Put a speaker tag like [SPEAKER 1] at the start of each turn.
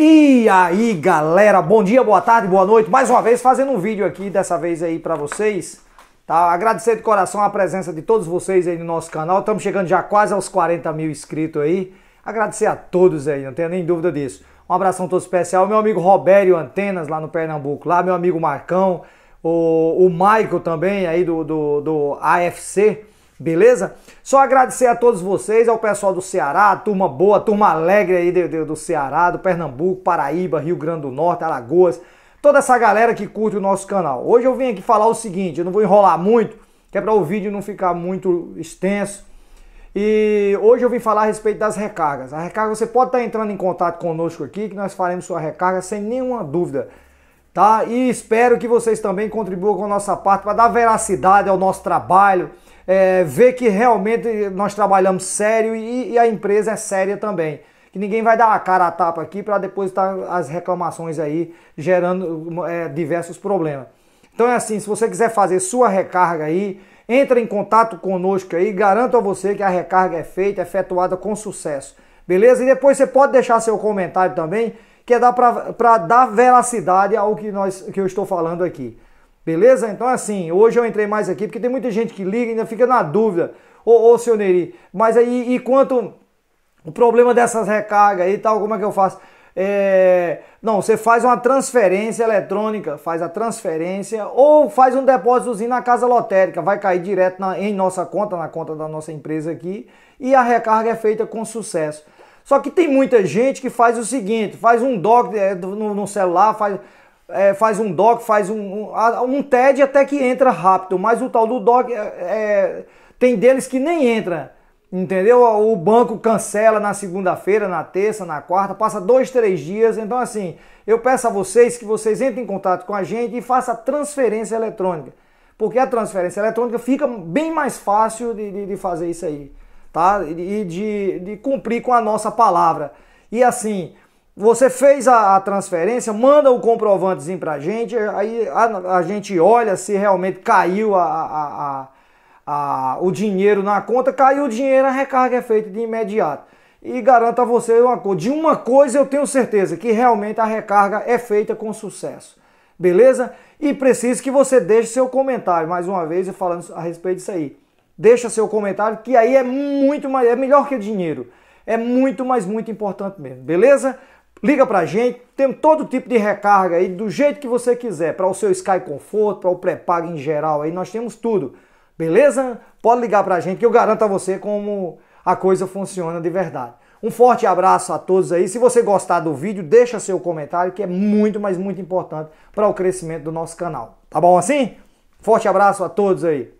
[SPEAKER 1] E aí galera, bom dia, boa tarde, boa noite, mais uma vez fazendo um vídeo aqui, dessa vez aí para vocês, tá? Agradecer de coração a presença de todos vocês aí no nosso canal, estamos chegando já quase aos 40 mil inscritos aí, agradecer a todos aí, não tenho nem dúvida disso. Um abração todo especial, meu amigo Robério Antenas lá no Pernambuco, lá meu amigo Marcão, o, o Michael também aí do, do, do AFC, Beleza? Só agradecer a todos vocês, ao pessoal do Ceará, turma boa, turma alegre aí do, do Ceará, do Pernambuco, Paraíba, Rio Grande do Norte, Alagoas, toda essa galera que curte o nosso canal. Hoje eu vim aqui falar o seguinte, eu não vou enrolar muito, que é para o vídeo não ficar muito extenso. E hoje eu vim falar a respeito das recargas. A recarga você pode estar tá entrando em contato conosco aqui, que nós faremos sua recarga sem nenhuma dúvida. Tá? E espero que vocês também contribuam com a nossa parte para dar veracidade ao nosso trabalho é, ver que realmente nós trabalhamos sério e, e, a empresa é séria também. Que ninguém vai dar a cara a tapa aqui para depois estar tá as reclamações aí gerando é, diversos problemas. Então é assim, se você quiser fazer sua recarga aí, entre em contato conosco aí, garanto a você que a recarga é feita, é efetuada com sucesso. Beleza? E depois você pode deixar seu comentário também, que é para dar veracidade ao que, nós, que eu estou falando aqui. Beleza? Então, assim, hoje eu entrei mais aqui porque tem muita gente que liga e ainda fica na dúvida. Ô, ô seu Neri, mas aí, e quanto o problema dessas recargas e tal, como é que eu faço? É... Não, você faz uma transferência eletrônica, faz a transferência ou faz um depósitozinho na casa lotérica, vai cair direto na, em nossa conta, na conta da nossa empresa aqui, e a recarga é feita com sucesso. Só que tem muita gente que faz o seguinte, faz um doc é, no, no celular, faz é, faz um doc, faz um, um, um TED até que entra rápido, mas o tal do doc é, é, tem deles que nem entra. Entendeu? O banco cancela na segunda-feira, na terça, na quarta, passa dois, três dias. Então, assim, eu peço a vocês que vocês entrem em contato com a gente e façam a transferência eletrônica. Porque a transferência eletrônica fica bem mais fácil de, de, de fazer isso aí, tá? E de, de cumprir com a nossa palavra. E assim, você fez a, a transferência, manda o comprovantezinho a gente, aí a, a gente olha se realmente caiu a, a, o dinheiro na conta, caiu o dinheiro, a recarga é feita de imediato. E garanto a você uma coisa, de uma coisa eu tenho certeza, que realmente a recarga é feita com sucesso. Beleza? E preciso que você deixe seu comentário, mais uma vez, falando a respeito disso aí. Deixa seu comentário, que aí é muito mais, é melhor que o dinheiro. É muito, mas muito importante mesmo, beleza? Liga pra gente, tem todo tipo de recarga aí, do jeito que você quiser, para o seu Sky Conforto, para o pré-pago em geral aí, nós temos tudo. Beleza? Pode ligar pra gente que eu garanto a você como a coisa funciona de verdade. Um forte abraço a todos aí. Se você gostar do vídeo, deixa seu comentário que é muito, mas muito importante para o crescimento do nosso canal. Tá bom assim? Forte abraço a todos aí.